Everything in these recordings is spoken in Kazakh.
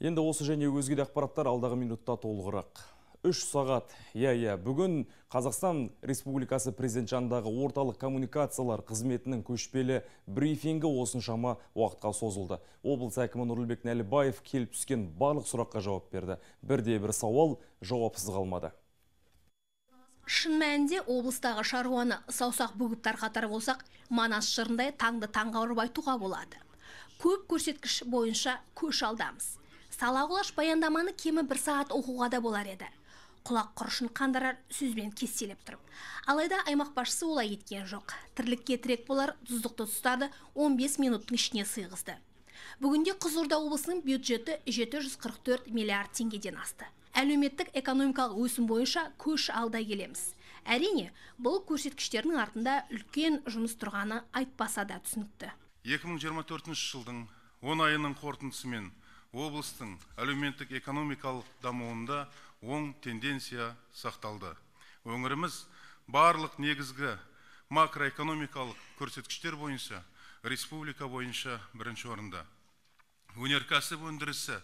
Енді осы және өзге де ақпараттар алдағы минутта толығырақ. Үш сағат. Иә, иә, бүгін Қазақстан Республикасы президент жандағы орталық коммуникациялар қызметінің көшпелі брифингі осыншама уақытқа созылды. Облыс әкімі Нұрлыбек Нәлібаев келіп түскен барлық сұраққа жауап берді. Бірде бір сауал жауапсыз қалмады. Шын мәнінде облыстағы шаруаны саусақ бүгіп тарқатар болсақ, Манас жырындай таңды таңға ұрып айтуға болады. Көп көрсеткіш бойынша көш алдамыз сала құлаш баяндаманы кемі бір сағат оқуға да болар еді құлақ құрышын қандырар сөзбен кестелеп тұрып алайда аймақ басшысы олай еткен жоқ тірлікке тірек болар тұздықты тұстарды 15 минуттың ішіне сыйғызды бүгінде қызылорда облысының бюджеті 744 миллиард теңгеден асты әлеуметтік экономикалық өсім бойынша көш алда келеміз әрине бұл көрсеткіштердің артында үлкен жұмыс тұрғаны айтпаса да түсінікті 2024 жылдың он айының қорытындысымен облыстың әлеуметтік экономикалық дамуында оң тенденция сақталды өңіріміз барлық негізгі макроэкономикалық көрсеткіштер бойынша республика бойынша бірінші орында өнеркәсіп өндірісі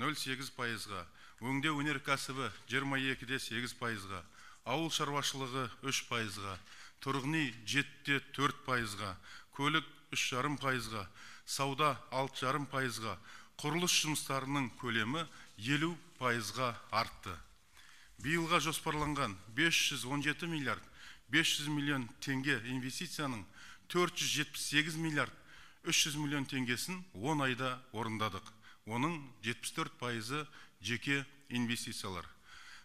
0,8 пайызға өңдеу өнеркәсібі 22-де 8 пайызға ауыл шаруашылығы 3 пайызға тұрғын үй жетіде де пайызға көлік 3,5 пайызға сауда жарым пайызға құрылыс жұмыстарының көлемі елу пайызға артты биылға жоспарланған 517 миллиард 500 миллион теңге инвестицияның 478 миллиард 300 миллион теңгесін 10 айда орындадық оның 74 пайызы жеке инвестициялар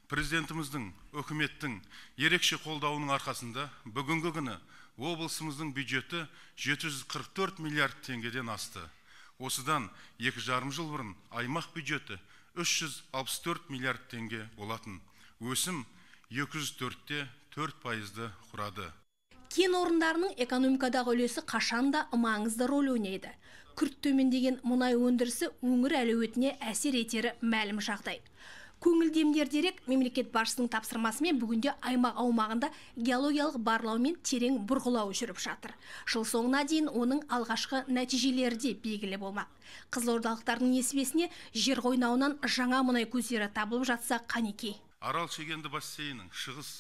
президентіміздің үкіметтің ерекше қолдауының арқасында бүгінгі күні облысымыздың бюджеті 744 миллиард теңгеден асты осыдан екі жарым жыл бұрын аймақ бюджеті 364 миллиард теңге болатын өсім 204-те 4 пайызды құрады кен орындарының экономикадағы үлесі қашанда маңызды рөл ойнайды күрт төмендеген мұнай өндірісі өңір әлеуетіне әсер етері мәлім жағдай көңілдемдер дерек мемлекет басшысының тапсырмасымен бүгінде аймақ аумағында геологиялық барлау мен терең бұрғылау жүріп жатыр жыл соңына дейін оның алғашқы нәтижелері де белгілі болмақ қызылордалықтардың несібесіне жер қойнауынан жаңа мұнай көздері табылып жатса қанекей арал шегенді бассейнінің шығыс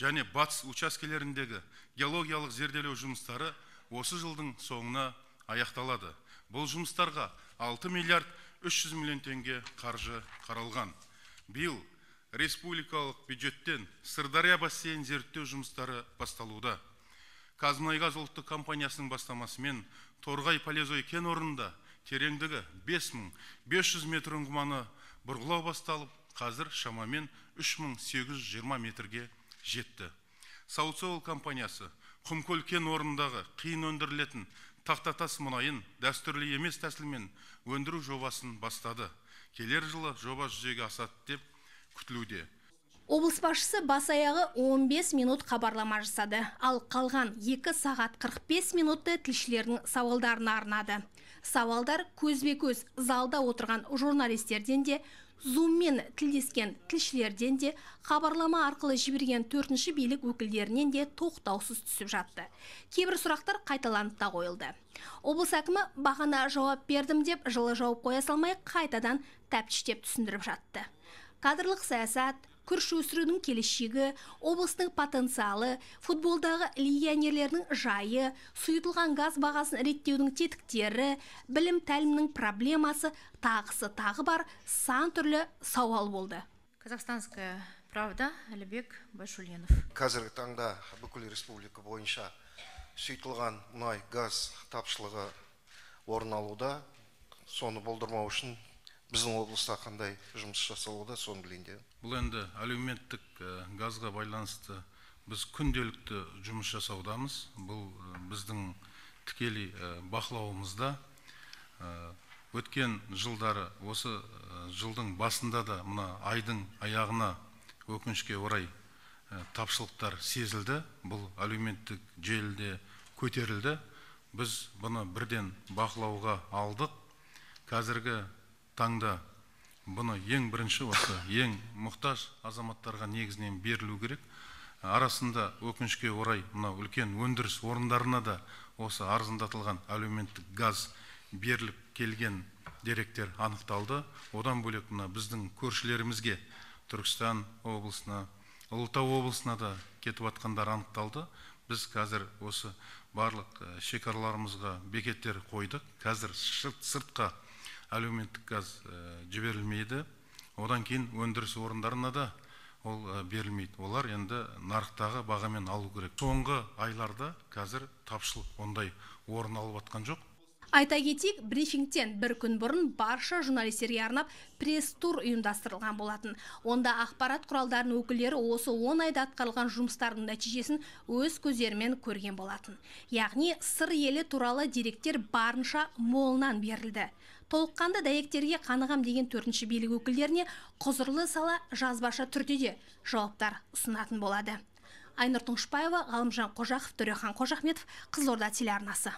және батыс учаскелеріндегі геологиялық зерделеу жұмыстары осы жылдың соңына аяқталады бұл жұмыстарға 6 миллиард 300 миллион теңге қаржы қаралған биыл республикалық бюджеттен сырдария бассейн зерттеу жұмыстары басталуда қазмұнайгаз ұлттық компаниясының бастамасымен торғай полезой кен орнында тереңдігі 5500 метр ұңғыманы бұрғылау басталып қазір шамамен 3820 метрге жетті саутсоул компаниясы құмкөл кен орнындағы қиын өндірілетін тақтатас мұнайын дәстүрлі емес тәсілмен өндіру жобасын бастады келер жылы жоба жүзеге асады деп күтілуде облыс басшысы бас аяғы 15 минут хабарлама жасады ал қалған 2 сағат 45 минутты тілшілердің сауалдарына арнады сауалдар көзбе көз залда отырған журналистерден де зуммен тілдескен тілшілерден де хабарлама арқылы жіберген төртінші билік өкілдерінен де тоқтаусыз түсіп жатты кейбір сұрақтар қайталанып та қойылды облыс әкімі бағана жауап бердім деп жылы жауап қоя салмай қайтадан тәптіштеп түсіндіріп жатты кадрлық саясат күріш өсірудің келешегі облыстың потенциалы футболдағы легионерлердің жайы сұйытылған газ бағасын реттеудің тетіктері білім тәлімнің проблемасы тағысы тағы бар сан түрлі сауал болды казахстанская правда әлібек байшуленов қазіргі таңда бүкіл республика бойынша сұйытылған мұнай газ тапшылығы орын алуда соны болдырмау үшін біздің облыста қандай жұмыс жасалуда соны білейін бұл енді әлеуметтік газға байланысты біз күнделікті жұмыс жасаудамыз бұл біздің тікелей бақылауымызда өткен жылдары осы жылдың басында да мына айдың аяғына өкінішке орай тапшылықтар сезілді бұл әлеуметтік желіде көтерілді біз бұны бірден бақылауға алдық қазіргі таңда бұны ең бірінші осы ең мұқтаж азаматтарға негізінен берілу керек арасында өкінішке орай мынау үлкен өндіріс орындарына да осы арзандатылған әлеуметтік газ беріліп келген деректер анықталды одан бөлек мына біздің көршілерімізге түркістан облысына ұлытау облысына да кетіп жатқандар анықталды біз қазір осы барлық э, шекараларымызға бекеттер қойдық қазір сыртқа әлеуметтік газ э, жіберілмейді одан кейін өндіріс орындарына да ол э, берілмейді олар енді нарықтағы бағамен алу керек соңғы айларда қазір тапшылық ондай орын алып атқан жоқ айта кетейік брифингтен бір күн бұрын барша журналистерге арнап пресс тур ұйымдастырылған болатын онда ақпарат құралдарының өкілдері осы он айда атқарылған жұмыстардың нәтижесін өз көздерімен көрген болатын яғни сыр елі туралы деректер барынша молынан берілді толыққанды дәйектерге қанығам деген төртінші билік өкілдеріне құзырлы сала жазбаша түрде де жауаптар ұсынатын болады айнұр Шпаева, ғалымжан қожақов төрехан қожахметов қызылорда телеарнасы